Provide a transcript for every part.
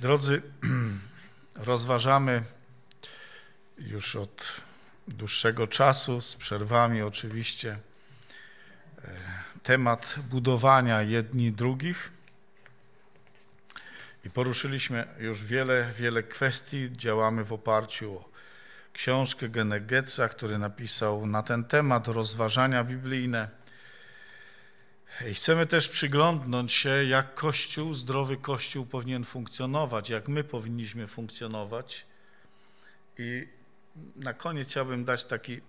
Drodzy, rozważamy już od dłuższego czasu, z przerwami oczywiście, e, temat budowania jedni drugich. I poruszyliśmy już wiele, wiele kwestii. Działamy w oparciu o książkę Genegeca, który napisał na ten temat rozważania biblijne. I chcemy też przyglądnąć się, jak Kościół, zdrowy Kościół powinien funkcjonować, jak my powinniśmy funkcjonować. I na koniec chciałbym dać taki,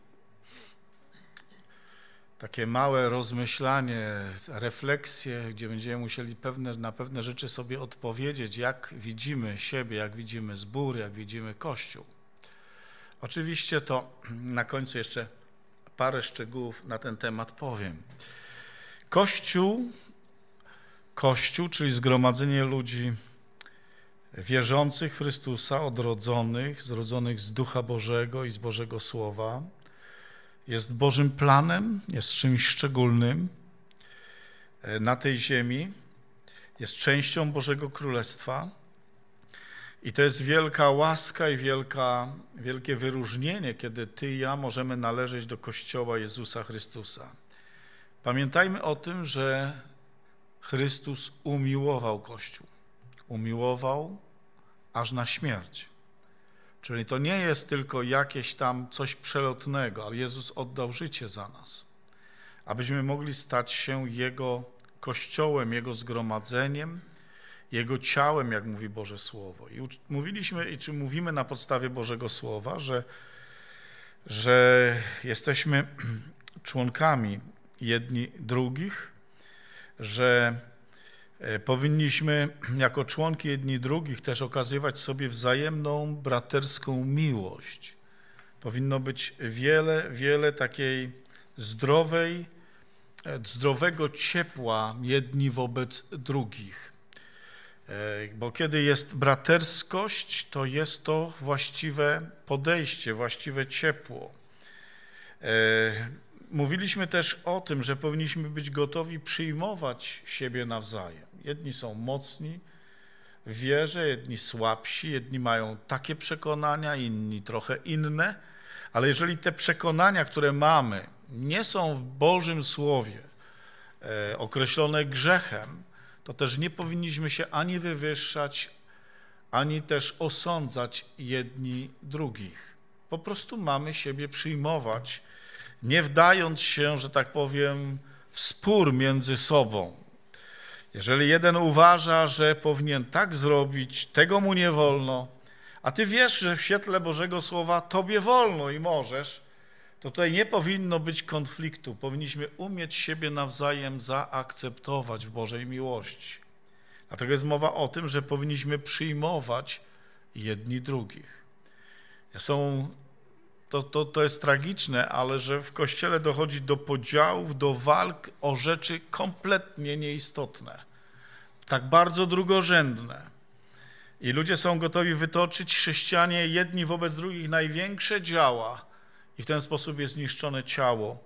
takie małe rozmyślanie, refleksję, gdzie będziemy musieli pewne, na pewne rzeczy sobie odpowiedzieć, jak widzimy siebie, jak widzimy zbór, jak widzimy Kościół. Oczywiście to na końcu jeszcze parę szczegółów na ten temat powiem. Kościół, Kościół, czyli zgromadzenie ludzi wierzących w Chrystusa, odrodzonych, zrodzonych z Ducha Bożego i z Bożego Słowa, jest Bożym planem, jest czymś szczególnym e, na tej ziemi, jest częścią Bożego Królestwa. I to jest wielka łaska i wielka, wielkie wyróżnienie, kiedy Ty i ja możemy należeć do Kościoła Jezusa Chrystusa. Pamiętajmy o tym, że Chrystus umiłował Kościół. Umiłował aż na śmierć. Czyli to nie jest tylko jakieś tam coś przelotnego, ale Jezus oddał życie za nas, abyśmy mogli stać się Jego kościołem, Jego zgromadzeniem, Jego ciałem, jak mówi Boże Słowo. I mówiliśmy, i czy mówimy na podstawie Bożego Słowa, że, że jesteśmy członkami jedni drugich, że e, powinniśmy jako członki jedni drugich też okazywać sobie wzajemną braterską miłość. Powinno być wiele, wiele takiej zdrowej, e, zdrowego ciepła jedni wobec drugich. E, bo kiedy jest braterskość, to jest to właściwe podejście, właściwe ciepło. Mówiliśmy też o tym, że powinniśmy być gotowi przyjmować siebie nawzajem. Jedni są mocni w wierze, jedni słabsi, jedni mają takie przekonania, inni trochę inne, ale jeżeli te przekonania, które mamy, nie są w Bożym Słowie e, określone grzechem, to też nie powinniśmy się ani wywyższać, ani też osądzać jedni drugich. Po prostu mamy siebie przyjmować nie wdając się, że tak powiem, w spór między sobą. Jeżeli jeden uważa, że powinien tak zrobić, tego mu nie wolno, a ty wiesz, że w świetle Bożego Słowa tobie wolno i możesz, to tutaj nie powinno być konfliktu. Powinniśmy umieć siebie nawzajem zaakceptować w Bożej miłości. Dlatego jest mowa o tym, że powinniśmy przyjmować jedni drugich. Są to, to, to jest tragiczne, ale że w kościele dochodzi do podziałów, do walk o rzeczy kompletnie nieistotne, tak bardzo drugorzędne. I ludzie są gotowi wytoczyć chrześcijanie jedni wobec drugich największe działa, i w ten sposób jest zniszczone ciało,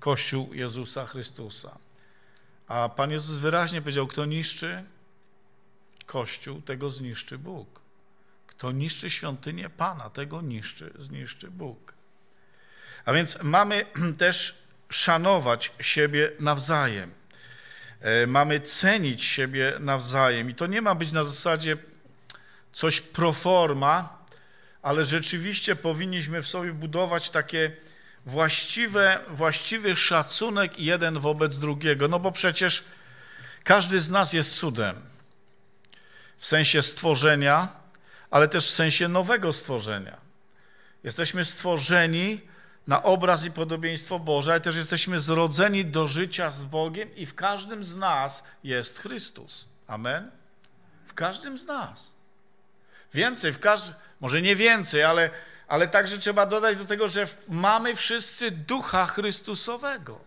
Kościół Jezusa Chrystusa. A Pan Jezus wyraźnie powiedział: Kto niszczy Kościół, tego zniszczy Bóg. Kto niszczy świątynię Pana, tego niszczy, zniszczy Bóg. A więc mamy też szanować siebie nawzajem. E, mamy cenić siebie nawzajem. I to nie ma być na zasadzie coś proforma, ale rzeczywiście powinniśmy w sobie budować takie właściwe, właściwy szacunek jeden wobec drugiego. No bo przecież każdy z nas jest cudem. W sensie stworzenia, ale też w sensie nowego stworzenia. Jesteśmy stworzeni na obraz i podobieństwo Boże, ale też jesteśmy zrodzeni do życia z Bogiem i w każdym z nas jest Chrystus. Amen? W każdym z nas. Więcej, w każ- może nie więcej, ale, ale także trzeba dodać do tego, że mamy wszyscy ducha Chrystusowego.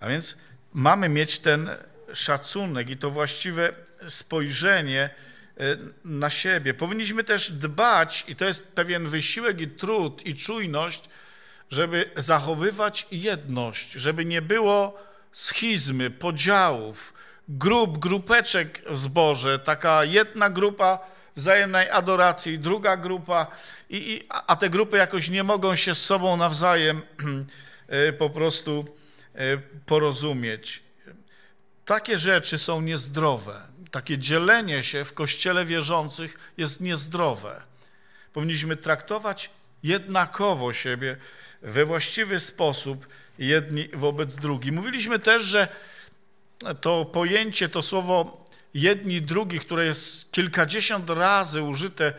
A więc mamy mieć ten szacunek i to właściwe spojrzenie, Y, na siebie. Powinniśmy też dbać, i to jest pewien wysiłek i trud i czujność, żeby zachowywać jedność, żeby nie było schizmy, podziałów, grup, grupeczek w zborze, taka jedna grupa wzajemnej adoracji, druga grupa, i, i, a te grupy jakoś nie mogą się z sobą nawzajem y, po prostu y, porozumieć. Takie rzeczy są niezdrowe takie dzielenie się w kościele wierzących jest niezdrowe. Powinniśmy traktować jednakowo siebie we właściwy sposób, jedni wobec drugich. Mówiliśmy też, że to pojęcie, to słowo jedni, drugi, które jest kilkadziesiąt razy użyte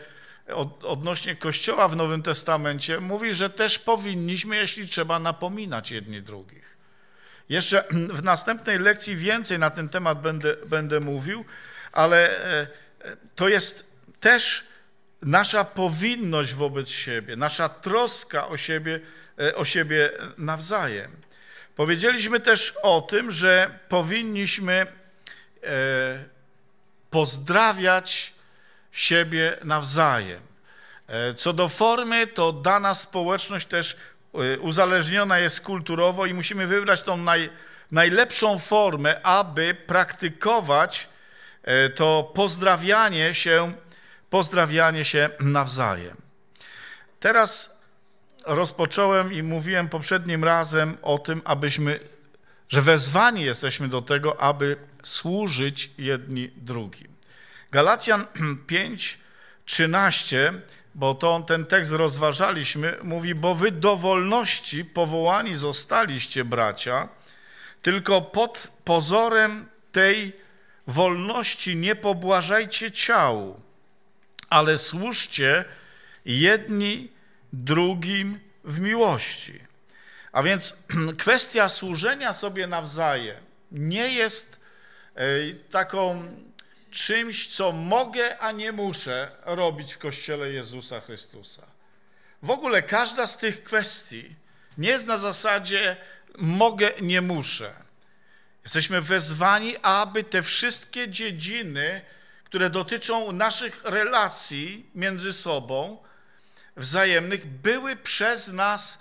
od, odnośnie Kościoła w Nowym Testamencie, mówi, że też powinniśmy, jeśli trzeba, napominać jedni drugich. Jeszcze w następnej lekcji więcej na ten temat będę, będę mówił, ale e, e, to jest też nasza powinność wobec siebie, nasza troska o siebie, e, o siebie nawzajem. Powiedzieliśmy też o tym, że powinniśmy pozdrawiać siebie nawzajem. Co do formy, to dana społeczność też Y, uzależniona jest kulturowo i musimy wybrać tą naj, najlepszą formę, aby praktykować e, to pozdrawianie się, pozdrawianie się nawzajem. Teraz rozpocząłem i mówiłem poprzednim razem o tym, abyśmy, że wezwani jesteśmy do tego, aby służyć jedni drugim. Galacjan 5, 13 bo to, ten tekst rozważaliśmy, mówi, bo wy do wolności powołani zostaliście, bracia, tylko pod pozorem tej wolności nie pobłażajcie ciału, ale służcie jedni drugim w miłości. A więc kwestia służenia sobie nawzajem nie jest e, taką czymś, co mogę, a nie muszę robić w Kościele Jezusa Chrystusa. W ogóle każda z tych kwestii nie jest na zasadzie mogę, nie muszę. Jesteśmy wezwani, aby te wszystkie dziedziny, które dotyczą naszych relacji między sobą, wzajemnych, były przez nas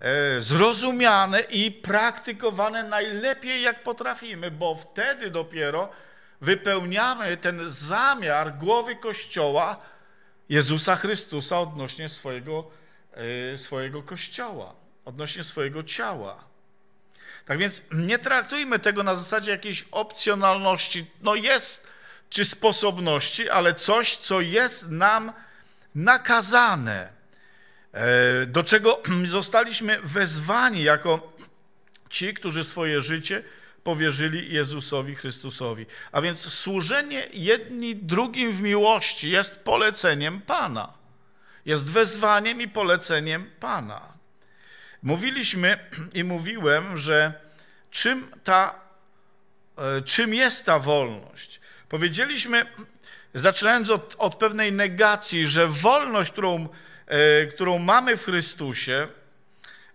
e, zrozumiane i praktykowane najlepiej, jak potrafimy, bo wtedy dopiero wypełniamy ten zamiar głowy Kościoła Jezusa Chrystusa odnośnie swojego, e, swojego Kościoła, odnośnie swojego ciała. Tak więc nie traktujmy tego na zasadzie jakiejś opcjonalności, no jest, czy sposobności, ale coś, co jest nam nakazane, e, do czego zostaliśmy wezwani jako ci, którzy swoje życie powierzyli Jezusowi Chrystusowi. A więc służenie jedni drugim w miłości jest poleceniem Pana. Jest wezwaniem i poleceniem Pana. Mówiliśmy i mówiłem, że czym ta, e, czym jest ta wolność? Powiedzieliśmy, zaczynając od, od pewnej negacji, że wolność, którą, e, którą mamy w Chrystusie,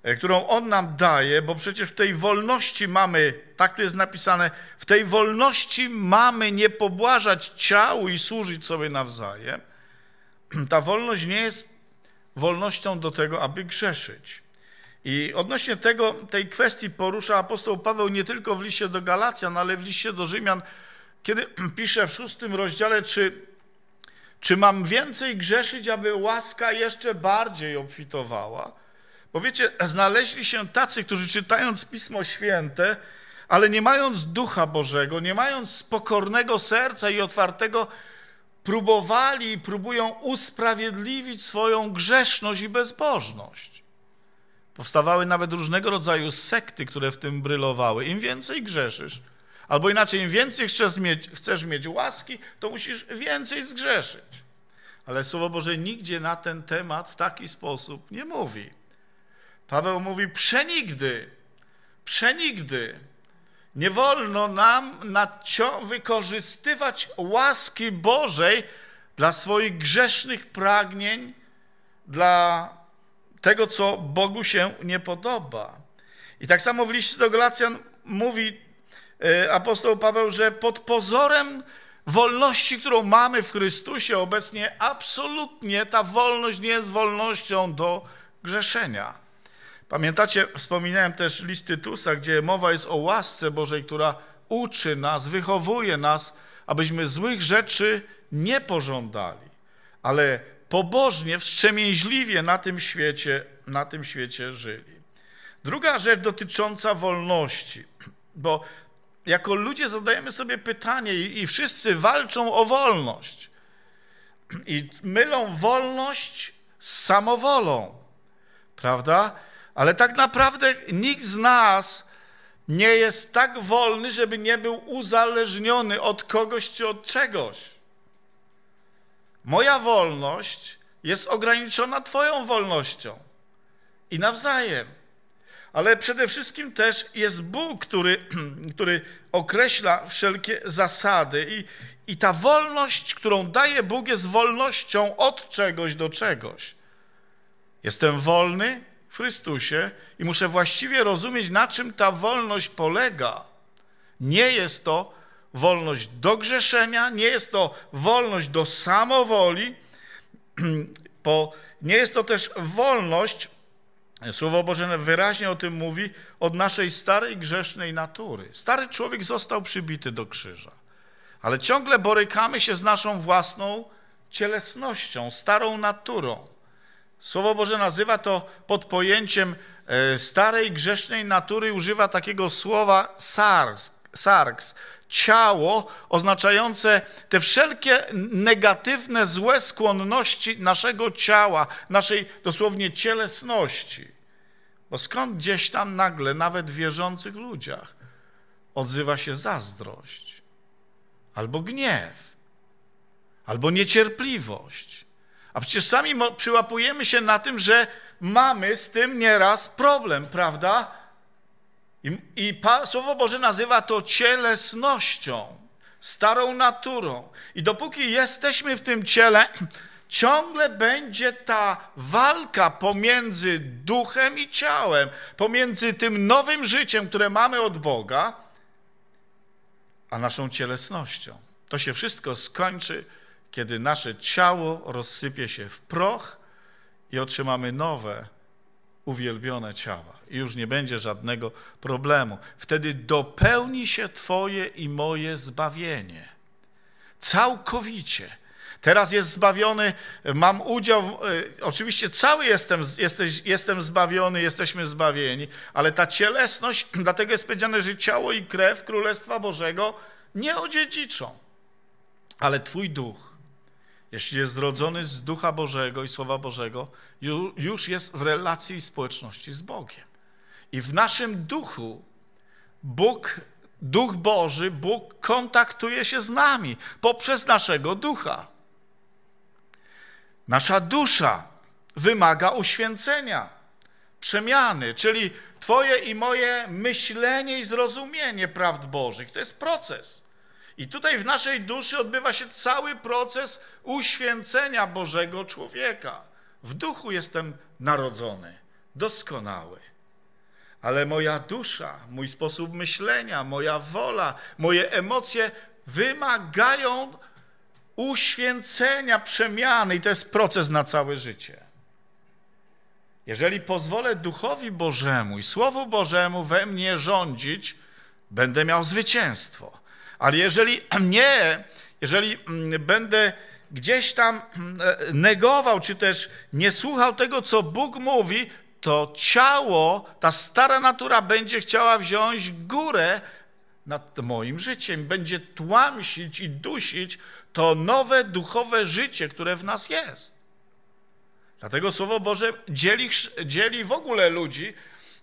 E, którą On nam daje, bo przecież w tej wolności mamy, tak tu jest napisane, w tej wolności mamy nie pobłażać ciału i służyć sobie nawzajem. Ta wolność nie jest wolnością do tego, aby grzeszyć. I odnośnie tego, tej kwestii porusza apostoł Paweł nie tylko w liście do Galacjan, ale w liście do Rzymian, kiedy pisze w szóstym rozdziale, czy, czy mam więcej grzeszyć, aby łaska jeszcze bardziej obfitowała? Bo wiecie, znaleźli się tacy, którzy czytając Pismo Święte, ale nie mając Ducha Bożego, nie mając pokornego serca i otwartego, próbowali i próbują usprawiedliwić swoją grzeszność i bezbożność. Powstawały nawet różnego rodzaju sekty, które w tym brylowały. Im więcej grzeszysz, albo inaczej, im więcej chcesz mieć, chcesz mieć łaski, to musisz więcej zgrzeszyć. Ale Słowo Boże nigdzie na ten temat w taki sposób nie mówi. Paweł mówi: Przenigdy, przenigdy nie wolno nam nadcio wykorzystywać łaski Bożej dla swoich grzesznych pragnień, dla tego, co Bogu się nie podoba. I tak samo w liście do Galacjan mówi e, apostoł Paweł, że pod pozorem wolności, którą mamy w Chrystusie obecnie, absolutnie ta wolność nie jest wolnością do grzeszenia. Pamiętacie, wspominałem też list Tytusa, gdzie mowa jest o łasce Bożej, która uczy nas, wychowuje nas, abyśmy złych rzeczy nie pożądali, ale pobożnie, wstrzemięźliwie na tym świecie, na tym świecie żyli. Druga rzecz dotycząca wolności, bo jako ludzie zadajemy sobie pytanie i, i wszyscy walczą o wolność i mylą wolność z samowolą, prawda? Ale tak naprawdę nikt z nas nie jest tak wolny, żeby nie był uzależniony od kogoś czy od czegoś. Moja wolność jest ograniczona Twoją wolnością i nawzajem. Ale przede wszystkim też jest Bóg, który, który określa wszelkie zasady, i, i ta wolność, którą daje Bóg, jest wolnością od czegoś do czegoś. Jestem wolny, w Chrystusie i muszę właściwie rozumieć, na czym ta wolność polega. Nie jest to wolność do grzeszenia, nie jest to wolność do samowoli, bo nie jest to też wolność, Słowo Boże wyraźnie o tym mówi, od naszej starej grzesznej natury. Stary człowiek został przybity do krzyża, ale ciągle borykamy się z naszą własną cielesnością, starą naturą. Słowo Boże nazywa to pod pojęciem e, starej grzesznej natury, używa takiego słowa sarks, sarks ciało oznaczające te wszelkie negatywne, złe skłonności naszego ciała, naszej dosłownie cielesności. Bo skąd gdzieś tam nagle, nawet w wierzących ludziach, odzywa się zazdrość, albo gniew, albo niecierpliwość, a przecież sami przyłapujemy się na tym, że mamy z tym nieraz problem, prawda? I, i Słowo Boże nazywa to cielesnością, starą naturą. I dopóki jesteśmy w tym ciele, ciągle będzie ta walka pomiędzy duchem i ciałem, pomiędzy tym nowym życiem, które mamy od Boga, a naszą cielesnością. To się wszystko skończy kiedy nasze ciało rozsypie się w proch i otrzymamy nowe, uwielbione ciała. I już nie będzie żadnego problemu. Wtedy dopełni się Twoje i moje zbawienie. Całkowicie. Teraz jest zbawiony, mam udział, e, oczywiście cały jestem, jesteś, jestem zbawiony, jesteśmy zbawieni, ale ta cielesność, dlatego jest powiedziane, że ciało i krew Królestwa Bożego nie odziedziczą, ale Twój duch, jeśli jest zrodzony z Ducha Bożego i Słowa Bożego, już jest w relacji i społeczności z Bogiem. I w naszym duchu Bóg, Duch Boży, Bóg kontaktuje się z nami poprzez naszego ducha. Nasza dusza wymaga uświęcenia, przemiany, czyli Twoje i moje myślenie i zrozumienie prawd Bożych. To jest proces. I tutaj w naszej duszy odbywa się cały proces uświęcenia Bożego człowieka. W duchu jestem narodzony, doskonały. Ale moja dusza, mój sposób myślenia, moja wola, moje emocje wymagają uświęcenia, przemiany, i to jest proces na całe życie. Jeżeli pozwolę Duchowi Bożemu i Słowu Bożemu we mnie rządzić, będę miał zwycięstwo. Ale jeżeli nie, jeżeli mm, będę gdzieś tam mm, e, negował, czy też nie słuchał tego, co Bóg mówi, to ciało, ta stara natura będzie chciała wziąć górę nad moim życiem, będzie tłamsić i dusić to nowe duchowe życie, które w nas jest. Dlatego Słowo Boże dzieli, dzieli w ogóle ludzi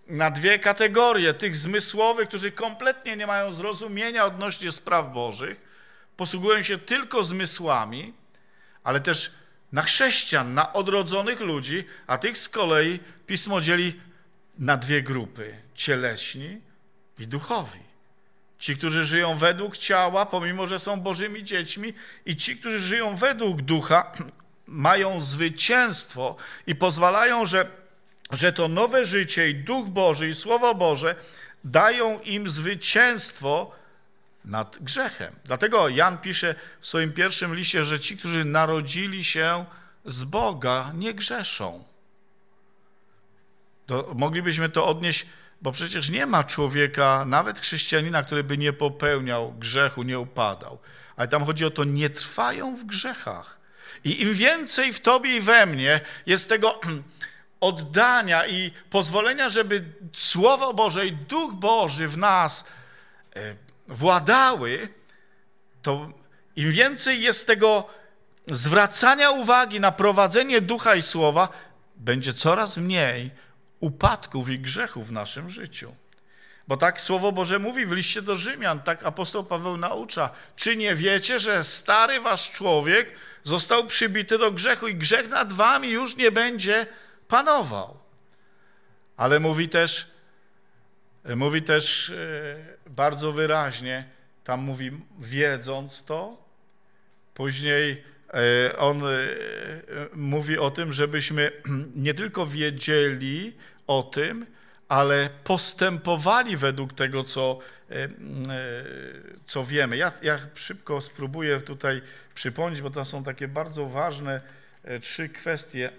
na dwie kategorie tych zmysłowych, którzy kompletnie nie mają zrozumienia odnośnie spraw Bożych, posługują się tylko zmysłami, ale też na chrześcijan, na odrodzonych ludzi, a tych z kolei pismo dzieli na dwie grupy: cieleśni i duchowi. Ci, którzy żyją według ciała, pomimo że są Bożymi dziećmi, i ci, którzy żyją według ducha, mają zwycięstwo i pozwalają, że że to nowe życie i Duch Boży i Słowo Boże dają im zwycięstwo nad grzechem. Dlatego Jan pisze w swoim pierwszym liście, że ci, którzy narodzili się z Boga, nie grzeszą. To moglibyśmy to odnieść, bo przecież nie ma człowieka, nawet chrześcijanina, który by nie popełniał grzechu, nie upadał. Ale tam chodzi o to, nie trwają w grzechach. I im więcej w tobie i we mnie jest tego oddania i pozwolenia, żeby Słowo Boże i Duch Boży w nas e, władały, to im więcej jest tego zwracania uwagi na prowadzenie Ducha i Słowa, będzie coraz mniej upadków i grzechów w naszym życiu. Bo tak Słowo Boże mówi w liście do Rzymian, tak apostoł Paweł naucza. Czy nie wiecie, że stary wasz człowiek został przybity do grzechu i grzech nad wami już nie będzie panował. Ale mówi też, mówi też e, bardzo wyraźnie, tam mówi, wiedząc to, później e, on e, mówi o tym, żebyśmy nie tylko wiedzieli o tym, ale postępowali według tego, co, co wiemy. Ja, ja szybko spróbuję tutaj przypomnieć, bo to są takie bardzo ważne trzy kwestie.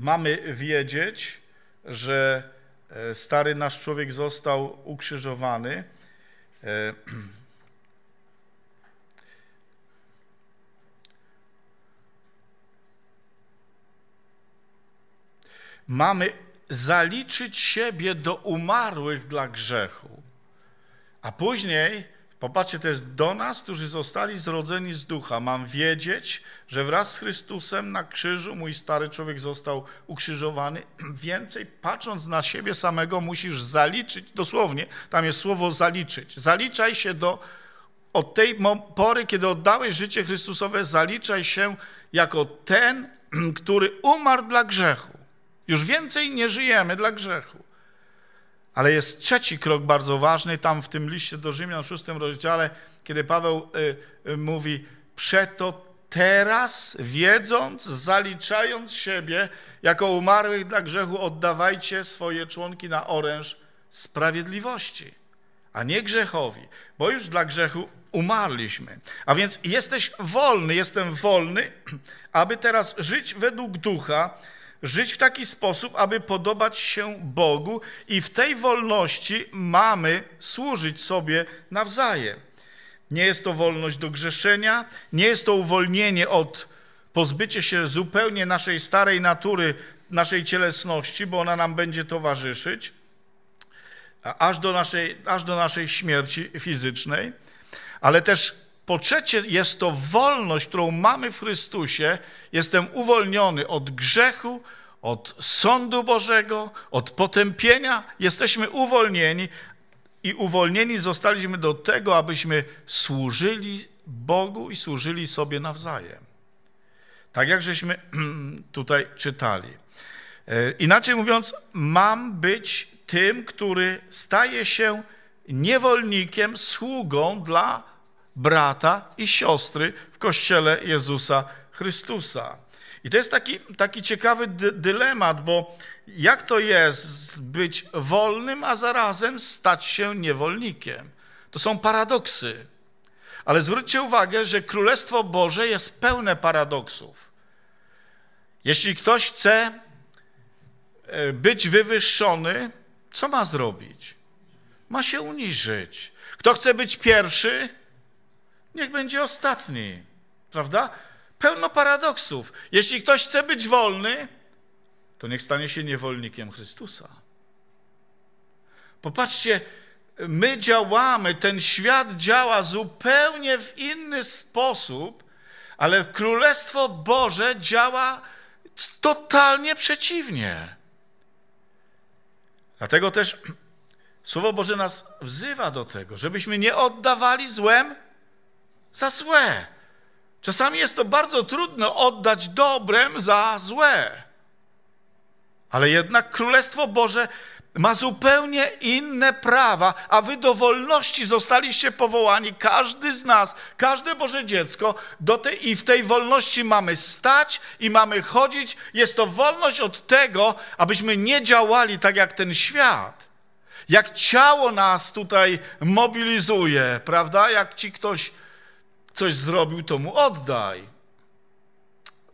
mamy wiedzieć, że e, stary nasz człowiek został ukrzyżowany. E, mamy zaliczyć siebie do umarłych dla grzechu, a później Popatrzcie to jest do nas, którzy zostali zrodzeni z ducha. Mam wiedzieć, że wraz z Chrystusem na krzyżu mój stary człowiek został ukrzyżowany. Więcej, patrząc na siebie samego, musisz zaliczyć, dosłownie, tam jest słowo zaliczyć. Zaliczaj się do, od tej pory, kiedy oddałeś życie Chrystusowe, zaliczaj się jako ten, który umarł dla grzechu. Już więcej nie żyjemy dla grzechu. Ale jest trzeci krok bardzo ważny, tam w tym liście do Rzymian w szóstym rozdziale, kiedy Paweł y, y, mówi, przeto teraz, wiedząc, zaliczając siebie jako umarłych dla grzechu, oddawajcie swoje członki na oręż sprawiedliwości, a nie grzechowi, bo już dla grzechu umarliśmy. A więc jesteś wolny, jestem wolny, aby teraz żyć według ducha, żyć w taki sposób, aby podobać się Bogu, i w tej wolności mamy służyć sobie nawzajem. Nie jest to wolność do grzeszenia, nie jest to uwolnienie od pozbycie się zupełnie naszej starej natury, naszej cielesności, bo ona nam będzie towarzyszyć aż do naszej, aż do naszej śmierci fizycznej, ale też po trzecie, jest to wolność, którą mamy w Chrystusie. Jestem uwolniony od grzechu, od sądu Bożego, od potępienia. Jesteśmy uwolnieni i uwolnieni zostaliśmy do tego, abyśmy służyli Bogu i służyli sobie nawzajem. Tak jak żeśmy tutaj czytali. E, inaczej mówiąc, mam być tym, który staje się niewolnikiem, sługą dla brata i siostry w Kościele Jezusa Chrystusa. I to jest taki, taki ciekawy dy dylemat, bo jak to jest być wolnym, a zarazem stać się niewolnikiem? To są paradoksy. Ale zwróćcie uwagę, że Królestwo Boże jest pełne paradoksów. Jeśli ktoś chce e, być wywyższony, co ma zrobić? Ma się uniżyć. Kto chce być pierwszy, niech będzie ostatni. Prawda? Pełno paradoksów. Jeśli ktoś chce być wolny, to niech stanie się niewolnikiem Chrystusa. Popatrzcie, my działamy, ten świat działa zupełnie w inny sposób, ale Królestwo Boże działa totalnie przeciwnie. Dlatego też Słowo Boże nas wzywa do tego, żebyśmy nie oddawali złem za złe. Czasami jest to bardzo trudno oddać dobrem za złe. Ale jednak Królestwo Boże ma zupełnie inne prawa, a wy do wolności zostaliście powołani, każdy z nas, każde Boże dziecko, do tej, i w tej wolności mamy stać i mamy chodzić. Jest to wolność od tego, abyśmy nie działali tak jak ten świat. Jak ciało nas tutaj mobilizuje, prawda? Jak ci ktoś coś zrobił, to mu oddaj.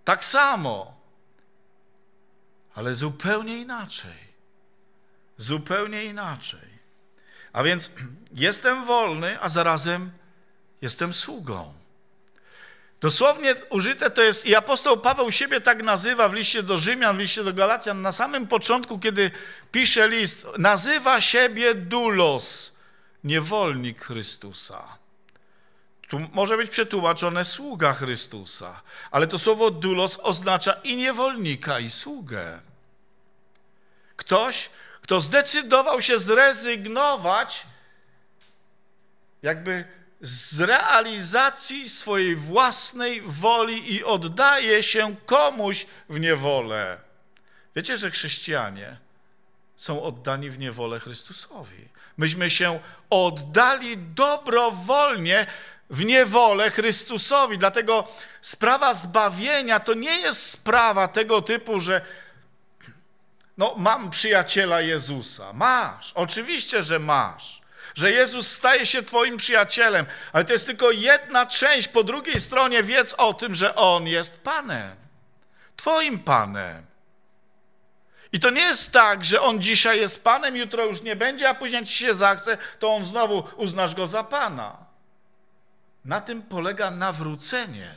Tak samo, ale zupełnie inaczej. Zupełnie inaczej. A więc jestem wolny, a zarazem jestem sługą. Dosłownie użyte to jest, i apostoł Paweł siebie tak nazywa w liście do Rzymian, w liście do Galacjan, na samym początku, kiedy pisze list, nazywa siebie dulos, niewolnik Chrystusa. Tu może być przetłumaczone sługa Chrystusa, ale to słowo dulos oznacza i niewolnika, i sługę. Ktoś, kto zdecydował się zrezygnować, jakby z realizacji swojej własnej woli i oddaje się komuś w niewolę. Wiecie, że chrześcijanie są oddani w niewolę Chrystusowi. Myśmy się oddali dobrowolnie w niewolę Chrystusowi. Dlatego sprawa zbawienia to nie jest sprawa tego typu, że no, mam przyjaciela Jezusa. Masz, oczywiście, że masz. Że Jezus staje się Twoim przyjacielem, ale to jest tylko jedna część. Po drugiej stronie wiedz o tym, że On jest Panem, Twoim Panem. I to nie jest tak, że On dzisiaj jest Panem, jutro już nie będzie, a później Ci się zachce, to On znowu uznasz Go za Pana na tym polega nawrócenie,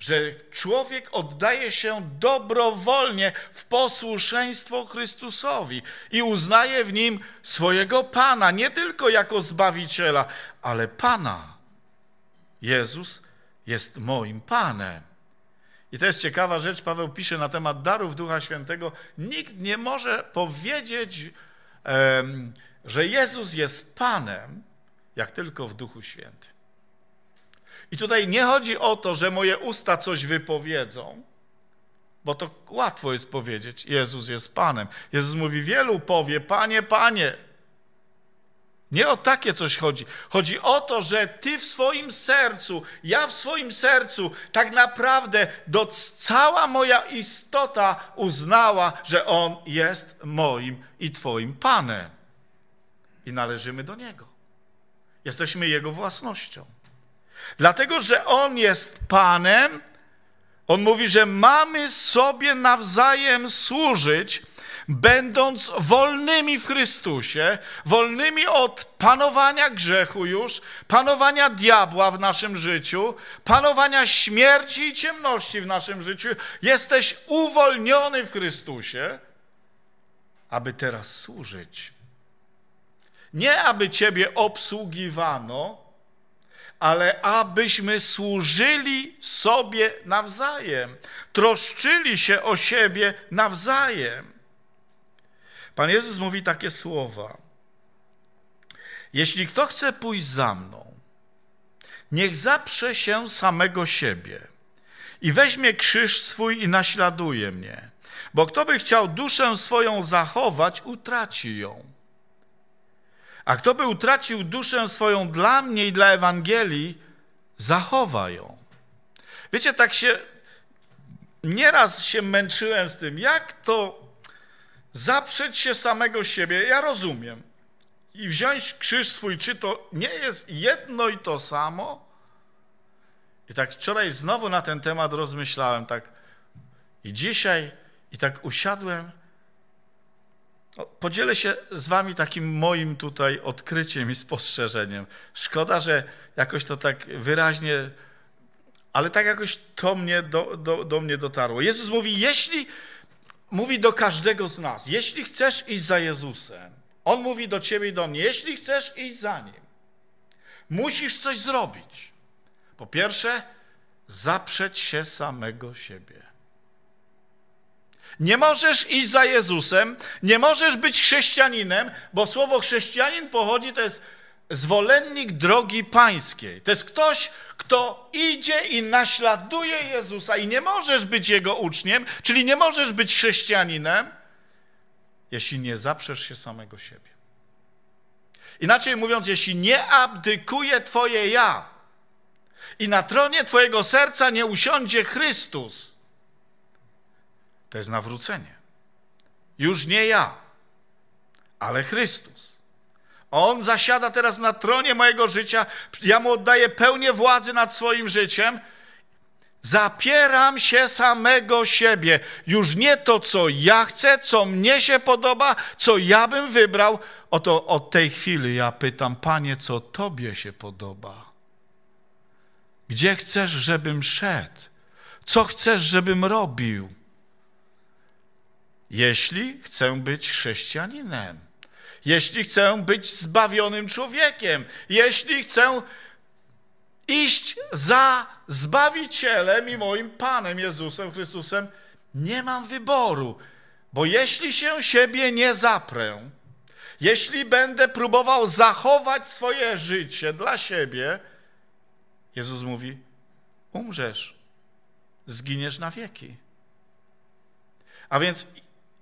że człowiek oddaje się dobrowolnie w posłuszeństwo Chrystusowi i uznaje w nim swojego Pana, nie tylko jako Zbawiciela, ale Pana. Jezus jest moim Panem. I to jest ciekawa rzecz, Paweł pisze na temat darów Ducha Świętego. Nikt nie może powiedzieć, że Jezus jest Panem, jak tylko w Duchu Świętym. I tutaj nie chodzi o to, że moje usta coś wypowiedzą, bo to łatwo jest powiedzieć: Jezus jest Panem. Jezus mówi: Wielu powie: Panie, Panie. Nie o takie coś chodzi. Chodzi o to, że ty w swoim sercu, ja w swoim sercu, tak naprawdę do cała moja istota uznała, że On jest moim i Twoim Panem. I należymy do Niego. Jesteśmy Jego własnością. Dlatego, że On jest Panem, On mówi, że mamy sobie nawzajem służyć, będąc wolnymi w Chrystusie, wolnymi od panowania grzechu już, panowania diabła w naszym życiu, panowania śmierci i ciemności w naszym życiu. Jesteś uwolniony w Chrystusie, aby teraz służyć. Nie aby Ciebie obsługiwano, ale abyśmy służyli sobie nawzajem, troszczyli się o siebie nawzajem. Pan Jezus mówi takie słowa. Jeśli kto chce pójść za mną, niech zaprze się samego siebie i weźmie krzyż swój i naśladuje mnie. Bo kto by chciał duszę swoją zachować, utraci ją a kto by utracił duszę swoją dla mnie i dla Ewangelii, zachowa ją. Wiecie, tak się nieraz się męczyłem z tym, jak to zaprzeć się samego siebie. Ja rozumiem. I wziąć krzyż swój, czy to nie jest jedno i to samo? I tak wczoraj znowu na ten temat rozmyślałem, tak i dzisiaj, i tak usiadłem Podzielę się z wami takim moim tutaj odkryciem i spostrzeżeniem. Szkoda, że jakoś to tak wyraźnie, ale tak jakoś to mnie do, do, do mnie dotarło. Jezus mówi, jeśli, mówi do każdego z nas, jeśli chcesz iść za Jezusem, On mówi do ciebie i do mnie, jeśli chcesz iść za Nim, musisz coś zrobić. Po pierwsze, zaprzeć się samego siebie. Nie możesz iść za Jezusem, nie możesz być chrześcijaninem, bo słowo chrześcijanin pochodzi, to jest zwolennik drogi pańskiej. To jest ktoś, kto idzie i naśladuje Jezusa i nie możesz być jego uczniem, czyli nie możesz być chrześcijaninem, jeśli nie zaprzesz się samego siebie. Inaczej mówiąc, jeśli nie abdykuje twoje ja i na tronie twojego serca nie usiądzie Chrystus, to jest nawrócenie. Już nie ja, ale Chrystus. On zasiada teraz na tronie mojego życia. Ja mu oddaję pełnię władzy nad swoim życiem. Zapieram się samego siebie. Już nie to, co ja chcę, co mnie się podoba, co ja bym wybrał. Oto od tej chwili ja pytam, Panie, co Tobie się podoba? Gdzie chcesz, żebym szedł? Co chcesz, żebym robił? jeśli chcę być chrześcijaninem, jeśli chcę być zbawionym człowiekiem, jeśli chcę iść za Zbawicielem i moim Panem Jezusem Chrystusem, nie mam wyboru, bo jeśli się siebie nie zaprę, jeśli będę próbował zachować swoje życie dla siebie, Jezus mówi: umrzesz, zginiesz na wieki. A więc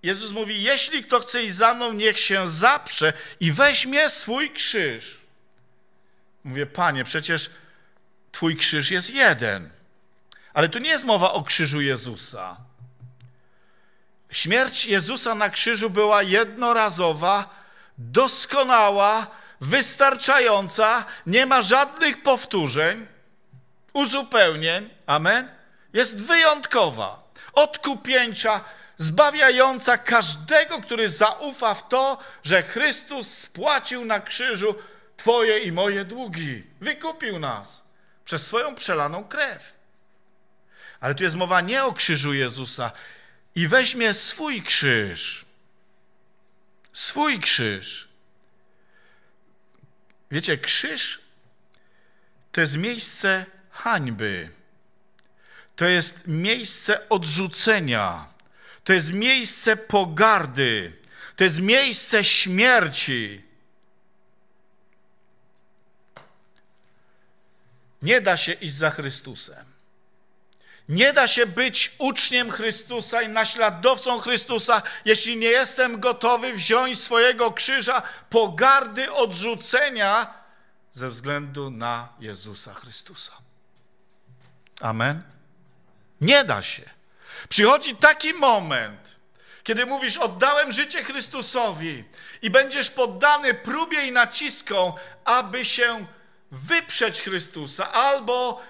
Jezus mówi: Jeśli kto chce iść za mną, niech się zaprze i weźmie swój krzyż. Mówię, panie, przecież twój krzyż jest jeden. Ale tu nie jest mowa o krzyżu Jezusa. Śmierć Jezusa na krzyżu była jednorazowa, doskonała, wystarczająca, nie ma żadnych powtórzeń, uzupełnień. Amen. Jest wyjątkowa. Odkupieńcza, zbawiająca każdego, który zaufa w to, że Chrystus spłacił na krzyżu Twoje i moje długi. Wykupił nas przez swoją przelaną krew. Ale tu jest mowa nie o krzyżu Jezusa. I weźmie swój krzyż. Swój krzyż. Wiecie, krzyż to jest miejsce hańby. To jest miejsce odrzucenia to jest miejsce pogardy, to jest miejsce śmierci. Nie da się iść za Chrystusem. Nie da się być uczniem Chrystusa i naśladowcą Chrystusa, jeśli nie jestem gotowy wziąć swojego krzyża pogardy odrzucenia ze względu na Jezusa Chrystusa. Amen? Nie da się. Przychodzi taki moment, kiedy mówisz, oddałem życie Chrystusowi i będziesz poddany próbie i naciskom, aby się wyprzeć Chrystusa, albo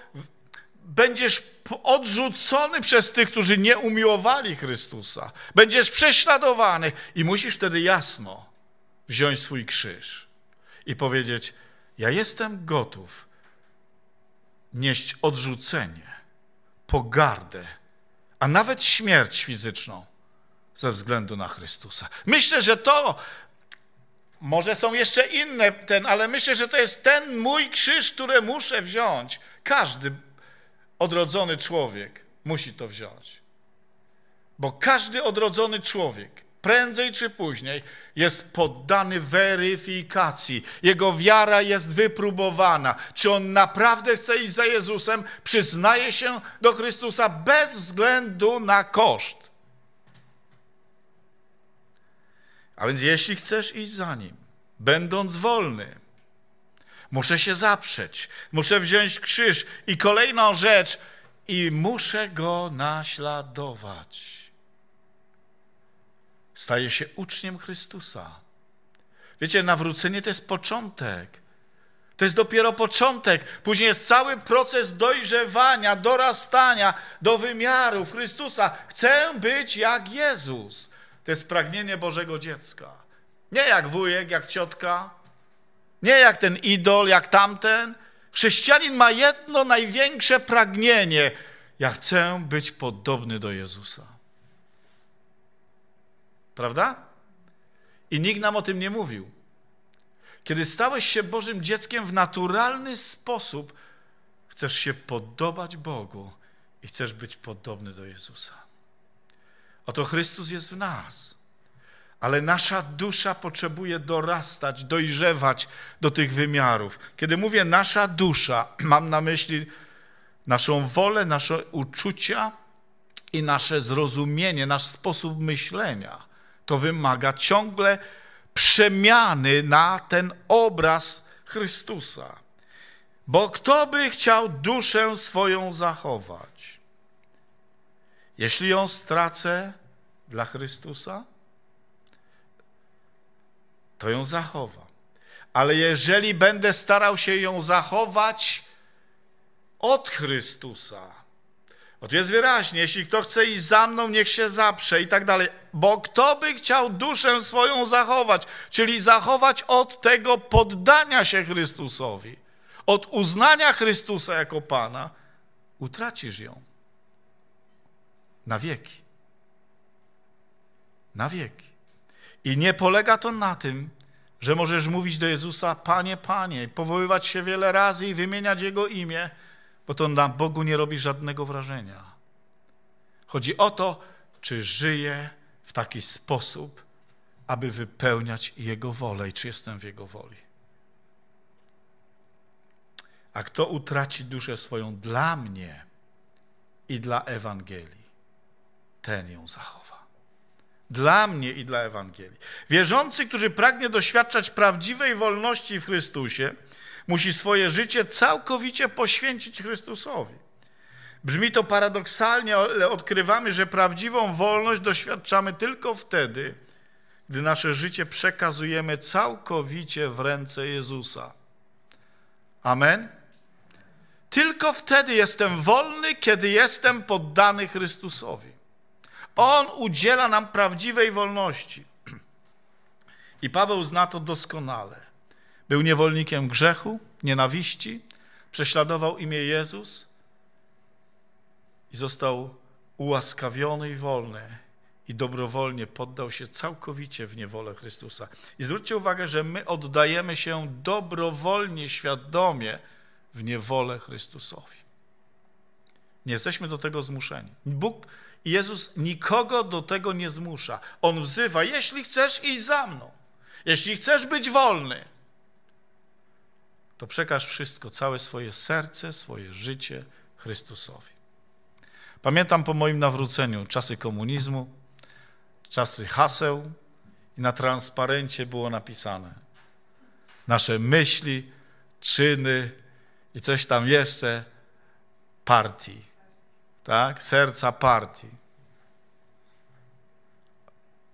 będziesz odrzucony przez tych, którzy nie umiłowali Chrystusa. Będziesz prześladowany i musisz wtedy jasno wziąć swój krzyż i powiedzieć: Ja jestem gotów nieść odrzucenie, pogardę a nawet śmierć fizyczną ze względu na Chrystusa. Myślę, że to może są jeszcze inne ten, ale myślę, że to jest ten mój krzyż, który muszę wziąć. Każdy odrodzony człowiek musi to wziąć. Bo każdy odrodzony człowiek prędzej czy później jest poddany weryfikacji. Jego wiara jest wypróbowana. Czy on naprawdę chce iść za Jezusem, przyznaje się do Chrystusa bez względu na koszt. A więc jeśli chcesz iść za nim, będąc wolny, muszę się zaprzeć, muszę wziąć krzyż i kolejną rzecz, i muszę go naśladować staje się uczniem Chrystusa. Wiecie, nawrócenie to jest początek. To jest dopiero początek. Później jest cały proces dojrzewania, dorastania do wymiaru Chrystusa. Chcę być jak Jezus. To jest pragnienie Bożego dziecka. Nie jak wujek, jak ciotka, nie jak ten idol, jak tamten. Chrześcijanin ma jedno największe pragnienie. Ja chcę być podobny do Jezusa. Prawda? I nikt nam o tym nie mówił. Kiedy stałeś się Bożym dzieckiem w naturalny sposób, chcesz się podobać Bogu i chcesz być podobny do Jezusa. Oto Chrystus jest w nas. Ale nasza dusza potrzebuje dorastać, dojrzewać do tych wymiarów. Kiedy mówię nasza dusza, mam na myśli naszą wolę, nasze uczucia i nasze zrozumienie, nasz sposób myślenia to wymaga ciągle przemiany na ten obraz Chrystusa. Bo kto by chciał duszę swoją zachować? Jeśli ją stracę dla Chrystusa, to ją zachowam. Ale jeżeli będę starał się ją zachować od Chrystusa, bo tu jest wyraźnie, jeśli kto chce iść za mną, niech się zaprze i tak dalej. Bo kto by chciał duszę swoją zachować, czyli zachować od tego poddania się Chrystusowi, od uznania Chrystusa jako Pana, utracisz ją. Na wieki. Na wieki. I nie polega to na tym, że możesz mówić do Jezusa, Panie, Panie, powoływać się wiele razy i wymieniać Jego imię, bo to na Bogu nie robi żadnego wrażenia. Chodzi o to, czy żyję w taki sposób, aby wypełniać Jego wolę i czy jestem w Jego woli. A kto utraci duszę swoją dla mnie i dla Ewangelii, ten ją zachowa. Dla mnie i dla Ewangelii. Wierzący, którzy pragnie doświadczać prawdziwej wolności w Chrystusie, musi swoje życie całkowicie poświęcić Chrystusowi. Brzmi to paradoksalnie, ale odkrywamy, że prawdziwą wolność doświadczamy tylko wtedy, gdy nasze życie przekazujemy całkowicie w ręce Jezusa. Amen? Tylko wtedy jestem wolny, kiedy jestem poddany Chrystusowi. On udziela nam prawdziwej wolności. I Paweł zna to doskonale. Był niewolnikiem grzechu, nienawiści, prześladował imię Jezus i został ułaskawiony i wolny i dobrowolnie poddał się całkowicie w niewolę Chrystusa. I zwróćcie uwagę, że my oddajemy się dobrowolnie, świadomie w niewolę Chrystusowi. Nie jesteśmy do tego zmuszeni. Bóg, Jezus nikogo do tego nie zmusza. On wzywa, jeśli chcesz, idź za mną. Jeśli chcesz być wolny, to przekaż wszystko, całe swoje serce, swoje życie Chrystusowi. Pamiętam po moim nawróceniu czasy komunizmu, czasy haseł i na transparencie było napisane nasze myśli, czyny i coś tam jeszcze partii, tak? Serca partii.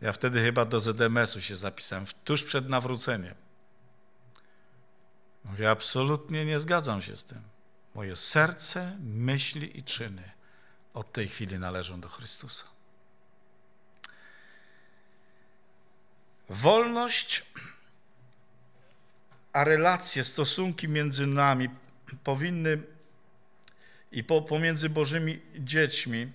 Ja wtedy chyba do ZMS-u się zapisałem, tuż przed nawróceniem. Mówię, absolutnie nie zgadzam się z tym. Moje serce, myśli i czyny od tej chwili należą do Chrystusa. Wolność, a relacje, stosunki między nami powinny i po, pomiędzy Bożymi dziećmi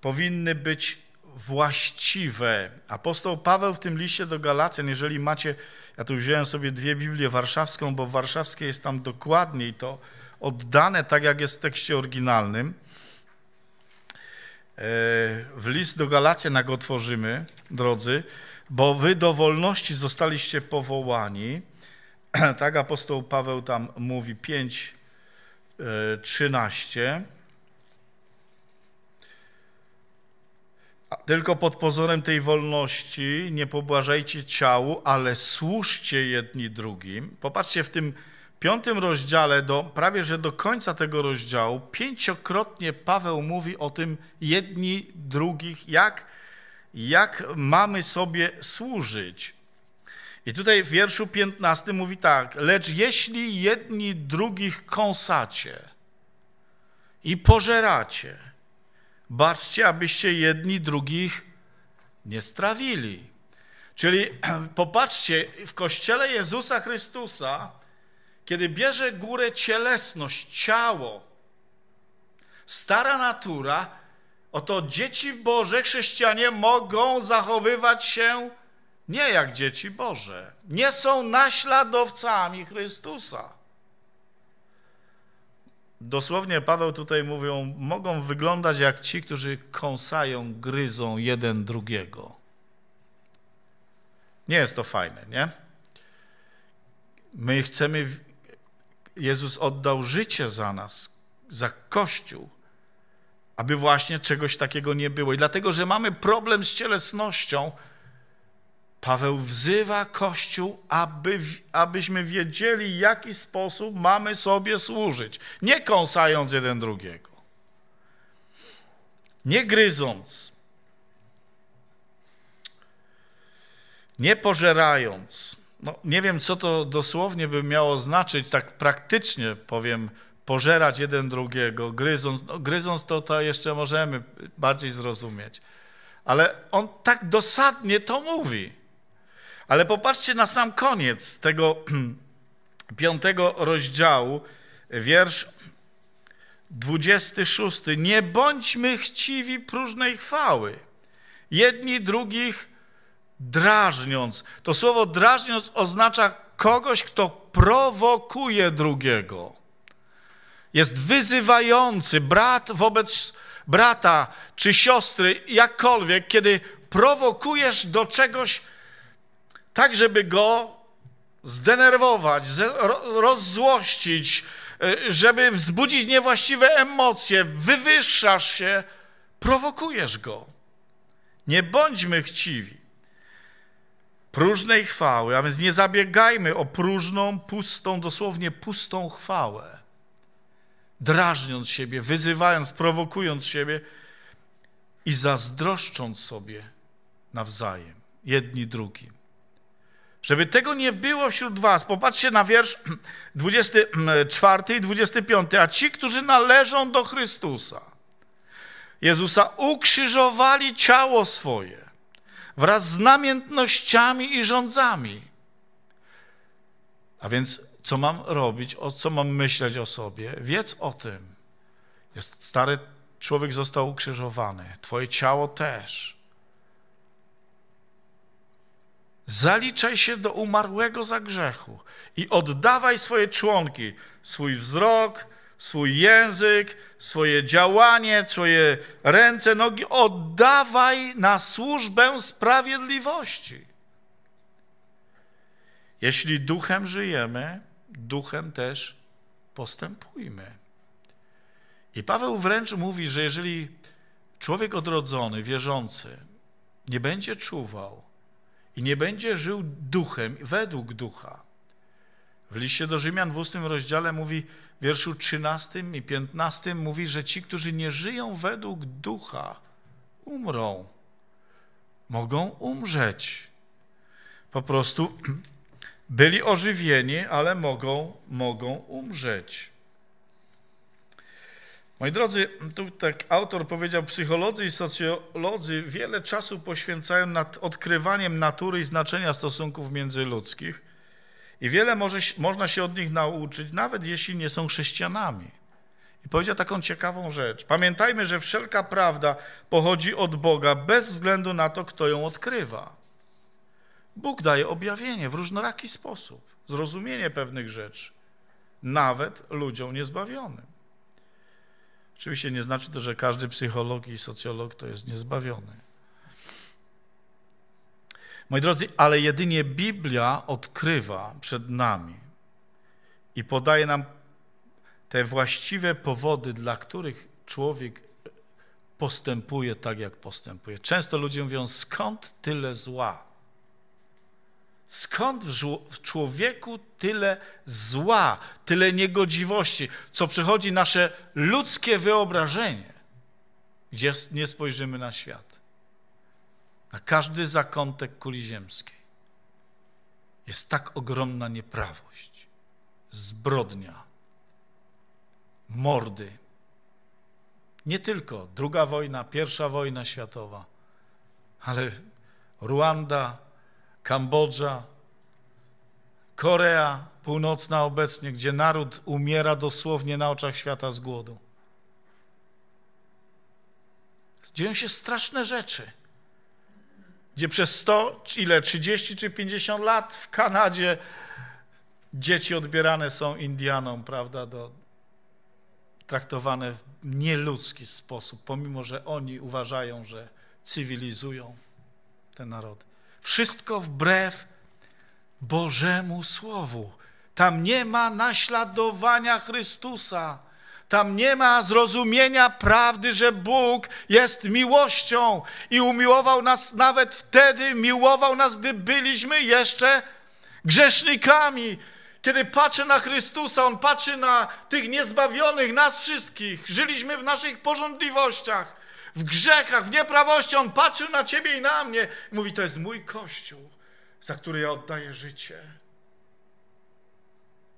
powinny być właściwe. Apostoł Paweł w tym liście do Galacjan, jeżeli macie ja tu wziąłem sobie dwie Biblię warszawską, bo w jest tam dokładniej to oddane, tak jak jest w tekście oryginalnym. E, w list do Galacji go otworzymy, drodzy, bo wy do wolności zostaliście powołani. Tak apostoł Paweł tam mówi 5, 13. E, Tylko pod pozorem tej wolności nie pobłażajcie ciału, ale służcie jedni drugim. Popatrzcie w tym piątym rozdziale, do, prawie że do końca tego rozdziału, pięciokrotnie Paweł mówi o tym jedni drugich, jak, jak mamy sobie służyć. I tutaj w wierszu 15 mówi tak, lecz jeśli jedni drugich kąsacie i pożeracie, baczcie, abyście jedni drugich nie strawili. Czyli popatrzcie, w Kościele Jezusa Chrystusa, kiedy bierze górę cielesność, ciało, stara natura, oto dzieci Boże, chrześcijanie mogą zachowywać się nie jak dzieci Boże. Nie są naśladowcami Chrystusa dosłownie Paweł tutaj mówią, mogą wyglądać jak ci, którzy kąsają, gryzą jeden drugiego. Nie jest to fajne, nie? My chcemy. Jezus oddał życie za nas, za Kościół, aby właśnie czegoś takiego nie było. I dlatego, że mamy problem z cielesnością, Paweł wzywa Kościół, aby, abyśmy wiedzieli, w jaki sposób mamy sobie służyć, nie kąsając jeden drugiego, nie gryząc, nie pożerając. No, nie wiem, co to dosłownie by miało znaczyć, tak praktycznie powiem, pożerać jeden drugiego, gryząc. No, gryząc to, to jeszcze możemy bardziej zrozumieć. Ale on tak dosadnie to mówi. Ale popatrzcie na sam koniec tego piątego rozdziału, wiersz 26. Nie bądźmy chciwi próżnej chwały, jedni drugich drażniąc. To słowo drażniąc oznacza kogoś, kto prowokuje drugiego. Jest wyzywający brat wobec brata czy siostry, jakkolwiek, kiedy prowokujesz do czegoś, tak żeby go zdenerwować, rozzłościć, e, żeby wzbudzić niewłaściwe emocje, wywyższasz się, prowokujesz go. Nie bądźmy chciwi próżnej chwały, a więc nie zabiegajmy o próżną, pustą, dosłownie pustą chwałę, drażniąc siebie, wyzywając, prowokując siebie i zazdroszcząc sobie nawzajem, jedni drugim. Żeby tego nie było wśród was, popatrzcie na wiersz 24 i 25. A ci, którzy należą do Chrystusa, Jezusa, ukrzyżowali ciało swoje wraz z namiętnościami i rządzami. A więc, co mam robić, o co mam myśleć o sobie? Wiedz o tym. Jest stary człowiek został ukrzyżowany, twoje ciało też. Zaliczaj się do umarłego za grzechu i oddawaj swoje członki, swój wzrok, swój język, swoje działanie, swoje ręce, nogi, oddawaj na służbę sprawiedliwości. Jeśli duchem żyjemy, duchem też postępujmy. I Paweł wręcz mówi, że jeżeli człowiek odrodzony, wierzący, nie będzie czuwał, i nie będzie żył duchem według ducha. W liście do Rzymian w ósmym rozdziale mówi, w wierszu 13 i 15 mówi, że ci, którzy nie żyją według ducha, umrą. Mogą umrzeć. Po prostu byli ożywieni, ale mogą, mogą umrzeć. Moi drodzy, tu tak autor powiedział, psycholodzy i socjolodzy wiele czasu poświęcają nad odkrywaniem natury i znaczenia stosunków międzyludzkich i wiele może, można się od nich nauczyć, nawet jeśli nie są chrześcijanami. I powiedział taką ciekawą rzecz. Pamiętajmy, że wszelka prawda pochodzi od Boga bez względu na to, kto ją odkrywa. Bóg daje objawienie w różnoraki sposób, zrozumienie pewnych rzeczy, nawet ludziom niezbawionym. Oczywiście nie znaczy to, że każdy psycholog i socjolog to jest niezbawiony. Moi drodzy, ale jedynie Biblia odkrywa przed nami i podaje nam te właściwe powody, dla których człowiek postępuje tak, jak postępuje. Często ludzie mówią, skąd tyle zła? Skąd w człowieku tyle zła, tyle niegodziwości, co przychodzi nasze ludzkie wyobrażenie, gdzie nie spojrzymy na świat, na każdy zakątek kuli ziemskiej? Jest tak ogromna nieprawość, zbrodnia, mordy. Nie tylko druga wojna, pierwsza wojna światowa, ale Ruanda, Kambodża, Korea Północna obecnie, gdzie naród umiera dosłownie na oczach świata z głodu. Dzieją się straszne rzeczy, gdzie przez 100, ile, 30 czy 50 lat w Kanadzie dzieci odbierane są Indianom, prawda, do, traktowane w nieludzki sposób, pomimo że oni uważają, że cywilizują te narody wszystko wbrew Bożemu Słowu. Tam nie ma naśladowania Chrystusa. Tam nie ma zrozumienia prawdy, że Bóg jest miłością i umiłował nas nawet wtedy, miłował nas, gdy byliśmy jeszcze grzesznikami. Kiedy patrzę na Chrystusa, On patrzy na tych niezbawionych, nas wszystkich. Żyliśmy w naszych porządliwościach w grzechach, w nieprawości. On patrzył na ciebie i na mnie. I mówi, to jest mój Kościół, za który ja oddaję życie.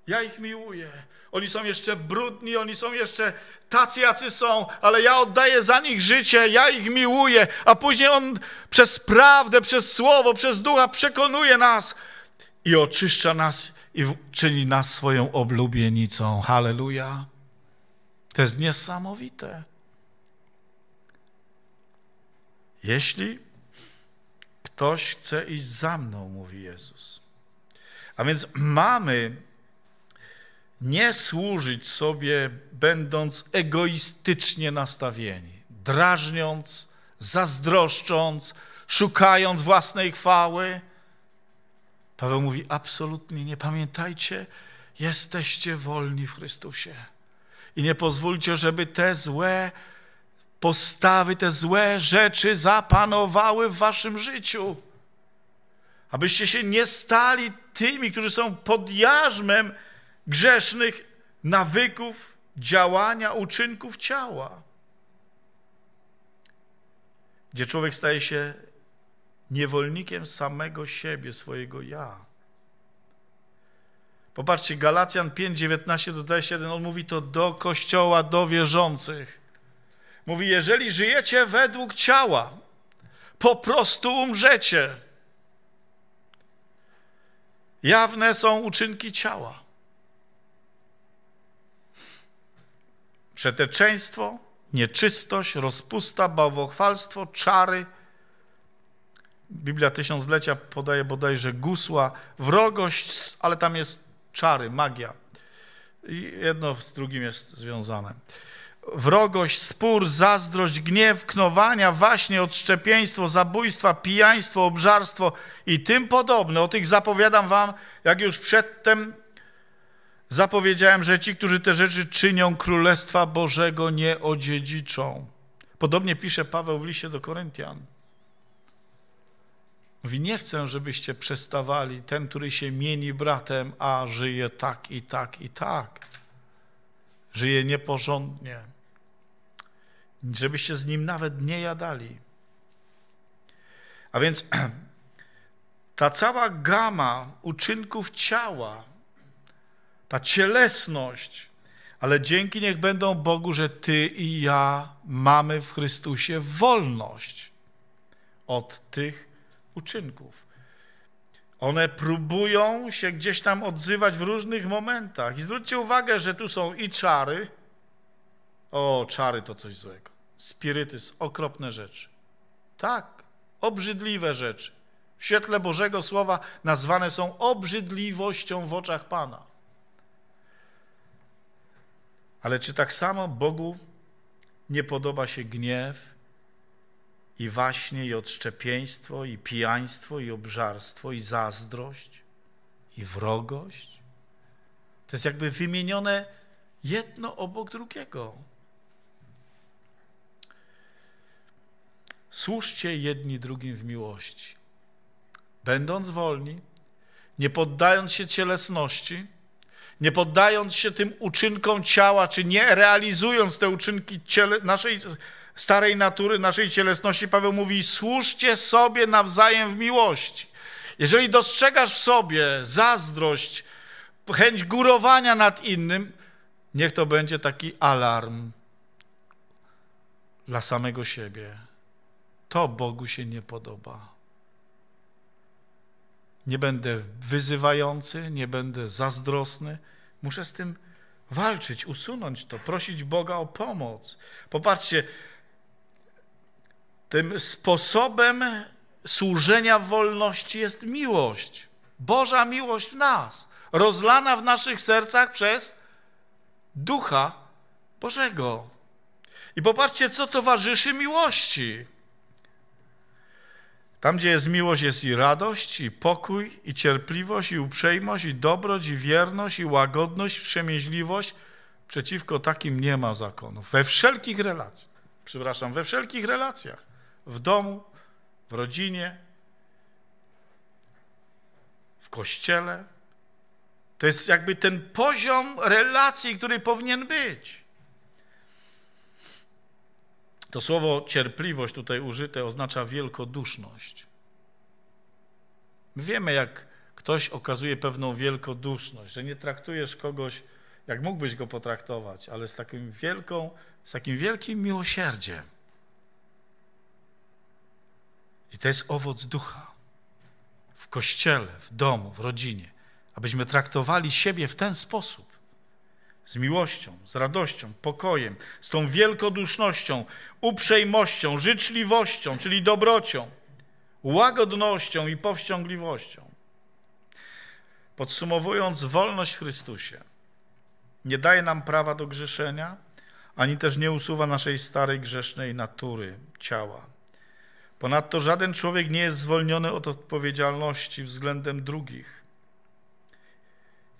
Ja ich miłuję. Oni są jeszcze brudni, oni są jeszcze tacy, jacy są, ale ja oddaję za nich życie, ja ich miłuję, a później On przez prawdę, przez słowo, przez ducha przekonuje nas i oczyszcza nas i czyni nas swoją oblubienicą. Halleluja. To jest niesamowite. Jeśli ktoś chce iść za mną, mówi Jezus. A więc mamy nie służyć sobie, będąc egoistycznie nastawieni, drażniąc, zazdroszcząc, szukając własnej chwały. Paweł mówi: Absolutnie nie pamiętajcie, jesteście wolni w Chrystusie. I nie pozwólcie, żeby te złe postawy, te złe rzeczy zapanowały w waszym życiu. Abyście się nie stali tymi, którzy są pod jarzmem grzesznych nawyków, działania, uczynków ciała. Gdzie człowiek staje się niewolnikiem samego siebie, swojego ja. Popatrzcie, Galacjan 5, 19 21, on mówi to do kościoła, do wierzących. Mówi, jeżeli żyjecie według ciała, po prostu umrzecie. Jawne są uczynki ciała. Przeteczeństwo, nieczystość, rozpusta, bałwochwalstwo, czary. Biblia Tysiąclecia podaje bodajże gusła, wrogość, ale tam jest czary, magia. I jedno z drugim jest związane wrogość, spór, zazdrość, gniew, knowania, właśnie, odszczepieństwo, zabójstwa, pijaństwo, obżarstwo i tym podobne. O tych zapowiadam wam, jak już przedtem zapowiedziałem, że ci, którzy te rzeczy czynią, Królestwa Bożego nie odziedziczą. Podobnie pisze Paweł w liście do Koryntian. Mówi, nie chcę, żebyście przestawali, ten, który się mieni bratem, a żyje tak i tak i tak. Żyje nieporządnie żebyście z nim nawet nie jadali. A więc ta cała gama uczynków ciała, ta cielesność, ale dzięki niech będą Bogu, że Ty i ja mamy w Chrystusie wolność od tych uczynków. One próbują się gdzieś tam odzywać w różnych momentach. I zwróćcie uwagę, że tu są i czary. O, czary to coś złego spirytys, okropne rzeczy. Tak, obrzydliwe rzeczy. W świetle Bożego Słowa nazwane są obrzydliwością w oczach Pana. Ale czy tak samo Bogu nie podoba się gniew i waśnie, i odszczepieństwo, i pijaństwo, i obżarstwo, i zazdrość, i wrogość? To jest jakby wymienione jedno obok drugiego. Służcie jedni drugim w miłości. Będąc wolni, nie poddając się cielesności, nie poddając się tym uczynkom ciała, czy nie realizując te uczynki ciele, naszej starej natury, naszej cielesności, Paweł mówi: służcie sobie nawzajem w miłości. Jeżeli dostrzegasz w sobie zazdrość, chęć górowania nad innym, niech to będzie taki alarm dla samego siebie to Bogu się nie podoba. Nie będę wyzywający, nie będę zazdrosny. Muszę z tym walczyć, usunąć to, prosić Boga o pomoc. Popatrzcie, tym sposobem służenia wolności jest miłość. Boża miłość w nas, rozlana w naszych sercach przez Ducha Bożego. I popatrzcie, co towarzyszy miłości. Tam, gdzie jest miłość, jest i radość, i pokój, i cierpliwość, i uprzejmość, i dobroć, i wierność, i łagodność, wstrzemięźliwość. Przeciwko takim nie ma zakonów. We wszelkich relacjach, przepraszam, we wszelkich relacjach, w domu, w rodzinie, w kościele. To jest jakby ten poziom relacji, który powinien być. To słowo cierpliwość tutaj użyte oznacza wielkoduszność. My wiemy, jak ktoś okazuje pewną wielkoduszność, że nie traktujesz kogoś, jak mógłbyś go potraktować, ale z takim wielką, z takim wielkim miłosierdziem. I to jest owoc ducha w kościele, w domu, w rodzinie, abyśmy traktowali siebie w ten sposób z miłością, z radością, pokojem, z tą wielkodusznością, uprzejmością, życzliwością, czyli dobrocią, łagodnością i powściągliwością. Podsumowując, wolność w Chrystusie nie daje nam prawa do grzeszenia, ani też nie usuwa naszej starej grzesznej natury, ciała. Ponadto żaden człowiek nie jest zwolniony od odpowiedzialności względem drugich.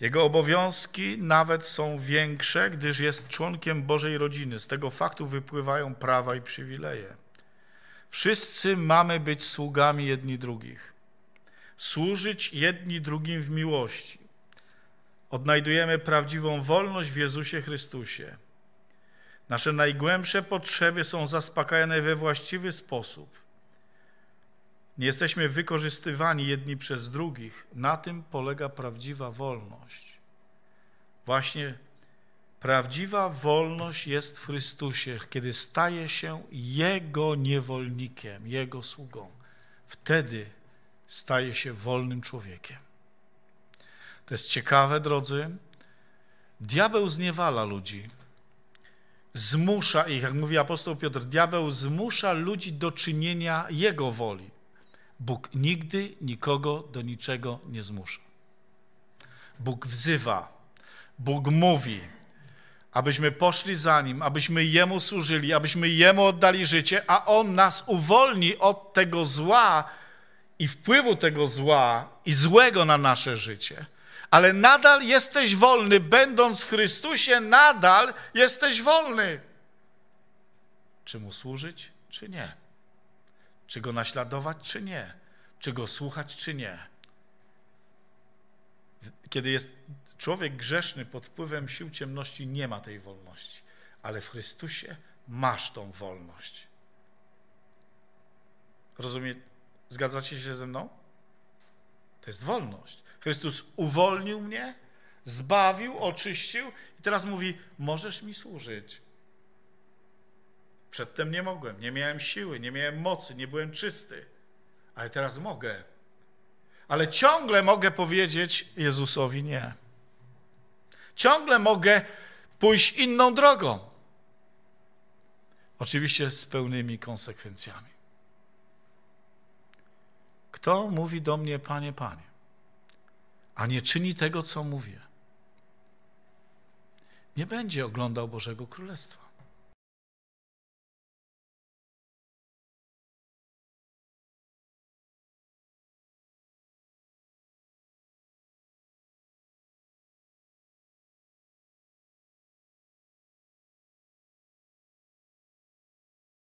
Jego obowiązki nawet są większe, gdyż jest członkiem Bożej rodziny. Z tego faktu wypływają prawa i przywileje. Wszyscy mamy być sługami jedni drugich, służyć jedni drugim w miłości. Odnajdujemy prawdziwą wolność w Jezusie Chrystusie. Nasze najgłębsze potrzeby są zaspokajane we właściwy sposób. Nie jesteśmy wykorzystywani jedni przez drugich. Na tym polega prawdziwa wolność. Właśnie prawdziwa wolność jest w Chrystusie, kiedy staje się Jego niewolnikiem, Jego sługą. Wtedy staje się wolnym człowiekiem. To jest ciekawe, drodzy. Diabeł zniewala ludzi. Zmusza ich, jak mówi apostoł Piotr, diabeł zmusza ludzi do czynienia jego woli. Bóg nigdy nikogo do niczego nie zmusza. Bóg wzywa, Bóg mówi, abyśmy poszli za Nim, abyśmy Jemu służyli, abyśmy Jemu oddali życie, a On nas uwolni od tego zła i wpływu tego zła i złego na nasze życie. Ale nadal jesteś wolny, będąc w Chrystusie, nadal jesteś wolny. Czy Mu służyć, czy nie? Czy go naśladować, czy nie? Czy go słuchać, czy nie? Kiedy jest człowiek grzeszny pod wpływem sił ciemności, nie ma tej wolności. Ale w Chrystusie masz tą wolność. Rozumie? Zgadzacie się ze mną? To jest wolność. Chrystus uwolnił mnie, zbawił, oczyścił i teraz mówi: Możesz mi służyć. Przedtem nie mogłem, nie miałem siły, nie miałem mocy, nie byłem czysty, ale teraz mogę. Ale ciągle mogę powiedzieć Jezusowi nie. Ciągle mogę pójść inną drogą. Oczywiście z pełnymi konsekwencjami. Kto mówi do mnie, panie, panie, a nie czyni tego, co mówię, nie będzie oglądał Bożego Królestwa.